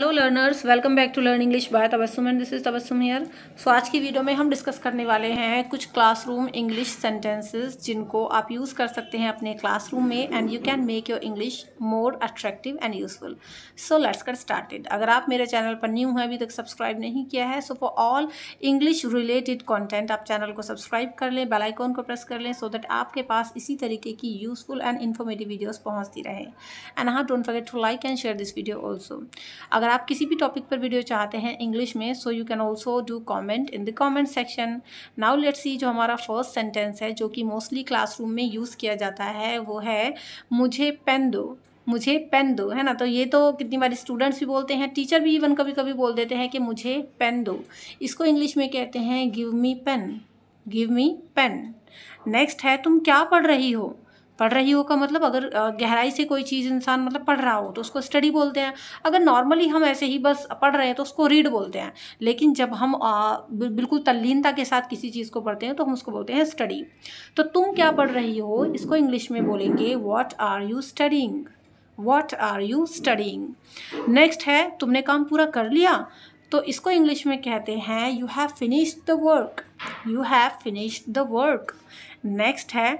hello learners welcome back to learn English by Tabassum and this is Tabassum here so आज की video में हम discuss करने वाले हैं कुछ क्लासरूम इंग्लिश सेंटेंसेस जिनको आप यूज़ कर सकते हैं अपने क्लासरूम में and you can make your English more attractive and useful so let's get started अगर आप मेरे चैनल पर न्यू हैं अभी तक सब्सक्राइब नहीं किया है so for all English related content आप चैनल को सब्सक्राइब कर लें बेलाइकॉन को प्रेस कर लें सो so दैट आपके पास इसी तरीके की यूजफुल एंड इन्फॉर्मेटिव वीडियोज़ पहुँचती रहें एंड हाँ don't forget to like and share this video also अगर अगर आप किसी भी टॉपिक पर वीडियो चाहते हैं इंग्लिश में so you can also do comment in the comment section now let's see जो हमारा फर्स्ट सेंटेंस है जो कि मोस्टली क्लासरूम में यूज़ किया जाता है वो है मुझे पेन दो मुझे पेन दो है ना तो ये तो कितनी बार स्टूडेंट्स भी बोलते हैं टीचर भी इवन कभी कभी बोल देते हैं कि मुझे पेन दो इसको इंग्लिश में कहते हैं give me pen give me pen next है तुम क्या पढ़ रही हो पढ़ रही हो का मतलब अगर गहराई से कोई चीज़ इंसान मतलब पढ़ रहा हो तो उसको स्टडी बोलते हैं अगर नॉर्मली हम ऐसे ही बस पढ़ रहे हैं तो उसको रीड बोलते हैं लेकिन जब हम बिल्कुल तल्लीनता के साथ किसी चीज़ को पढ़ते हैं तो हम उसको बोलते हैं स्टडी तो तुम क्या पढ़ रही हो इसको इंग्लिश में बोलेंगे what are you studying what are you studying next है तुमने काम पूरा कर लिया तो इसको इंग्लिश में कहते हैं you have finished the work you have finished the work next है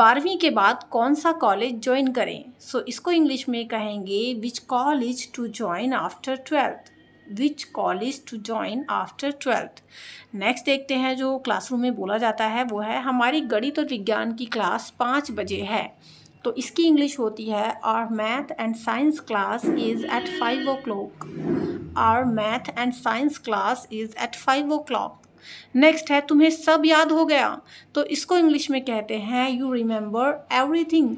बारहवीं के बाद कौन सा कॉलेज ज्वाइन करें सो so, इसको इंग्लिश में कहेंगे which college to join after twelfth which college to join after twelfth next देखते हैं जो क्लासरूम में बोला जाता है वो है हमारी गणित और विज्ञान की क्लास पाँच बजे है तो इसकी इंग्लिश होती है our math and science class is at five o'clock our math and science class is at five o'clock next है तुम्हें सब याद हो गया तो इसको इंग्लिश में कहते हैं you remember everything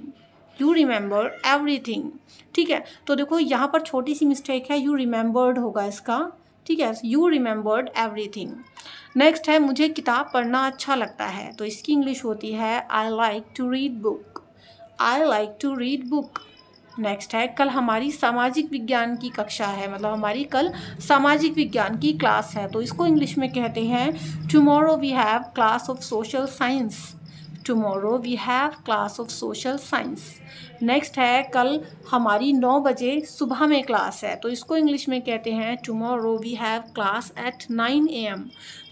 you remember everything ठीक है तो देखो यहाँ पर छोटी सी मिस्टेक है यू रिमेंबर्ड होगा इसका ठीक है यू रिमेंबर्ड एवरीथिंग नेक्स्ट है मुझे किताब पढ़ना अच्छा लगता है तो इसकी इंग्लिश होती है I like to read book I like to read book next है कल हमारी सामाजिक विज्ञान की कक्षा है मतलब हमारी कल सामाजिक विज्ञान की क्लास है तो इसको इंग्लिश में कहते हैं tomorrow we have class of social science tomorrow we have class of social science next है कल हमारी नौ बजे सुबह में क्लास है तो इसको इंग्लिश में कहते हैं tomorrow we have class at nine A M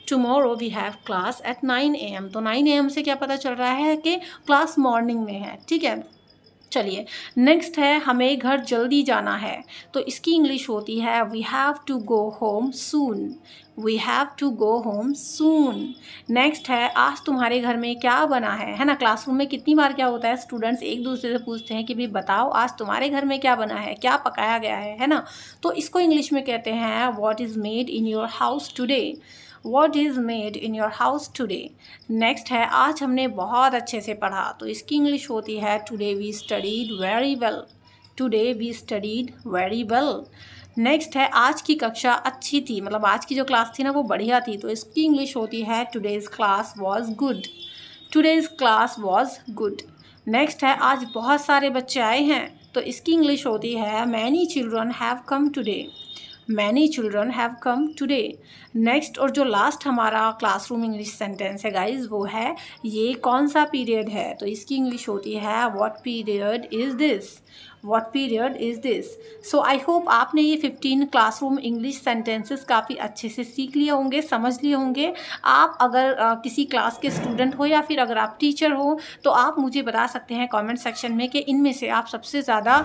tomorrow we have class at nine A M तो नाइन ए एम से क्या पता चल रहा है कि क्लास मॉर्निंग में है ठीक है चलिए नेक्स्ट है हमें घर जल्दी जाना है तो इसकी इंग्लिश होती है we have to go home soon we have to go home soon next है आज तुम्हारे घर में क्या बना है है ना क्लासरूम में कितनी बार क्या होता है स्टूडेंट्स एक दूसरे से पूछते हैं कि भाई बताओ आज तुम्हारे घर में क्या बना है क्या पकाया गया है है ना तो इसको इंग्लिश में कहते हैं what is made in your house today what is made in your house today next है आज हमने बहुत अच्छे से पढ़ा तो इसकी इंग्लिश होती है today we studied very well today we studied very well next है आज की कक्षा अच्छी थी मतलब आज की जो क्लास थी ना वो बढ़िया थी तो इसकी इंग्लिश होती है today's class was good today's class was good next है आज बहुत सारे बच्चे आए हैं तो इसकी इंग्लिश होती है many children have come today many children have come today next और जो लास्ट हमारा क्लासरूम इंग्लिश सेंटेंस है गाइज वो है ये कौन सा पीरियड है तो इसकी इंग्लिश होती है what period is this what period is this so I hope आपने ये 15 क्लासरूम इंग्लिश सेंटेंसेस काफ़ी अच्छे से सीख लिए होंगे समझ लिए होंगे आप अगर आ, किसी क्लास के स्टूडेंट हो या फिर अगर आप टीचर हो तो आप मुझे बता सकते हैं कमेंट सेक्शन में कि इनमें से आप सबसे ज़्यादा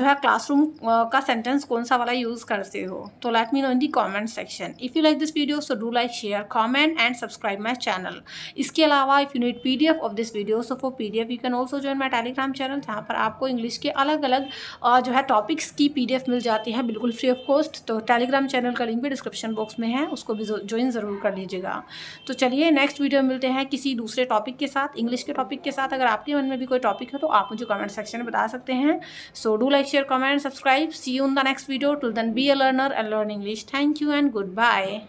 जो है क्लासरूम का सेंटेंस कौन सा वाला यूज़ करते हो तो let me know in the comment section if you like this video so do like share comment and subscribe my channel इसके अलावा if you need P D F of this video so for P D F you can also join my Telegram channel जहाँ पर आपको English के अलग अलग अलग जो है टॉपिक्स की पीडीएफ मिल जाती है बिल्कुल फ्री ऑफ कॉस्ट तो टेलीग्राम चैनल का लिंक भी डिस्क्रिप्शन बॉक्स में है उसको भी ज्वाइन ज़रूर कर लीजिएगा तो चलिए नेक्स्ट वीडियो मिलते हैं किसी दूसरे टॉपिक के साथ इंग्लिश के टॉपिक के साथ अगर आपके मन में भी कोई टॉपिक है तो आप मुझे कमेंट सेक्शन में बता सकते हैं so do like share comment subscribe see you in the next video till then be a learner and learn English thank you and good bye